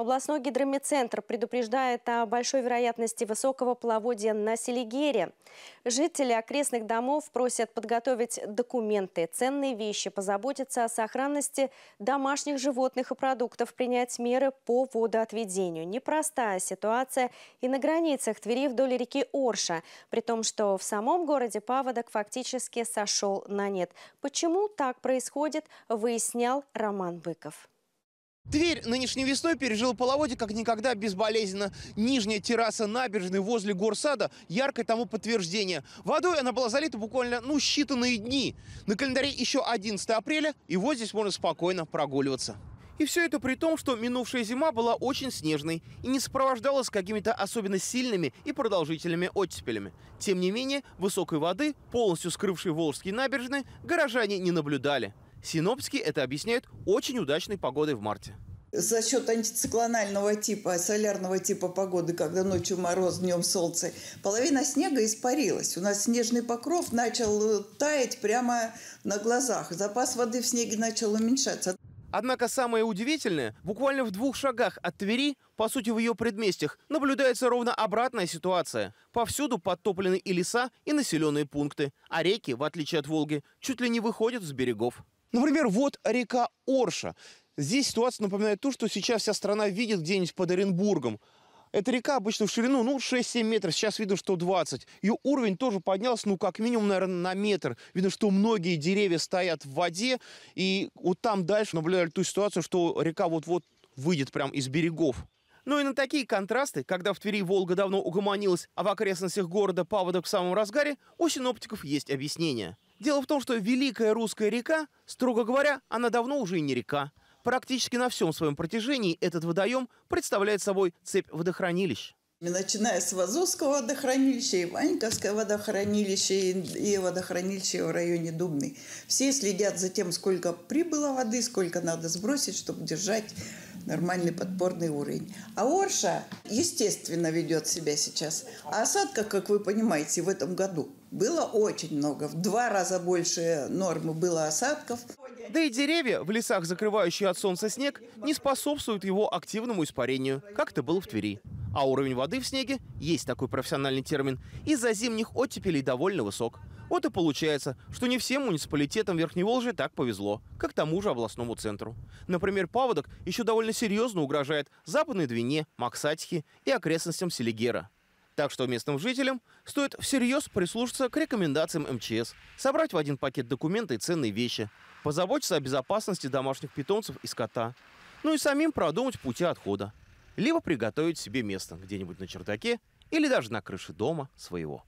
Областной гидромедцентр предупреждает о большой вероятности высокого половодья на Селигере. Жители окрестных домов просят подготовить документы, ценные вещи, позаботиться о сохранности домашних животных и продуктов, принять меры по водоотведению. Непростая ситуация и на границах Твери вдоль реки Орша, при том, что в самом городе паводок фактически сошел на нет. Почему так происходит, выяснял Роман Быков. Тверь нынешней весной пережил половодье как никогда безболезненно. Нижняя терраса набережной возле горсада – яркое тому подтверждение. Водой она была залита буквально, ну, считанные дни. На календаре еще 11 апреля, и вот здесь можно спокойно прогуливаться. И все это при том, что минувшая зима была очень снежной и не сопровождалась какими-то особенно сильными и продолжительными оттепелями. Тем не менее, высокой воды, полностью скрывшей Волжские набережные, горожане не наблюдали. Синоптики это объясняют очень удачной погодой в марте за счет антициклонального типа, солярного типа погоды, когда ночью мороз, днем солнце, половина снега испарилась. У нас снежный покров начал э, таять прямо на глазах. Запас воды в снеге начал уменьшаться. Однако самое удивительное, буквально в двух шагах от Твери, по сути в ее предместьях, наблюдается ровно обратная ситуация. Повсюду подтоплены и леса, и населенные пункты, а реки, в отличие от Волги, чуть ли не выходят с берегов. Например, вот река Орша. Здесь ситуация напоминает ту, что сейчас вся страна видит где-нибудь под Оренбургом. Эта река обычно в ширину, ну, 6-7 метров, сейчас видно, что 20. Ее уровень тоже поднялся, ну, как минимум, наверное, на метр. Видно, что многие деревья стоят в воде, и вот там дальше наблюдали ту ситуацию, что река вот-вот выйдет прямо из берегов. Ну и на такие контрасты, когда в Твери Волга давно угомонилась, а в окрестностях города паводок в самом разгаре, у синоптиков есть объяснение – Дело в том, что Великая Русская река, строго говоря, она давно уже и не река. Практически на всем своем протяжении этот водоем представляет собой цепь водохранилищ. Начиная с Вазовского водохранилища, и Ваньковское водохранилище, и водохранилища в районе Дубны. Все следят за тем, сколько прибыло воды, сколько надо сбросить, чтобы держать нормальный подпорный уровень. А Орша, естественно, ведет себя сейчас. А осадка, как вы понимаете, в этом году было очень много. В два раза больше нормы было осадков. Да и деревья в лесах, закрывающие от солнца снег, не способствуют его активному испарению, как это было в Твери. А уровень воды в снеге, есть такой профессиональный термин, из-за зимних оттепелей довольно высок. Вот и получается, что не всем муниципалитетам Верхней Волжи так повезло, как тому же областному центру. Например, паводок еще довольно серьезно угрожает Западной Двине, Максатихе и окрестностям Селигера. Так что местным жителям стоит всерьез прислушаться к рекомендациям МЧС, собрать в один пакет документы и ценные вещи, позаботиться о безопасности домашних питомцев и скота, ну и самим продумать пути отхода, либо приготовить себе место где-нибудь на чердаке или даже на крыше дома своего.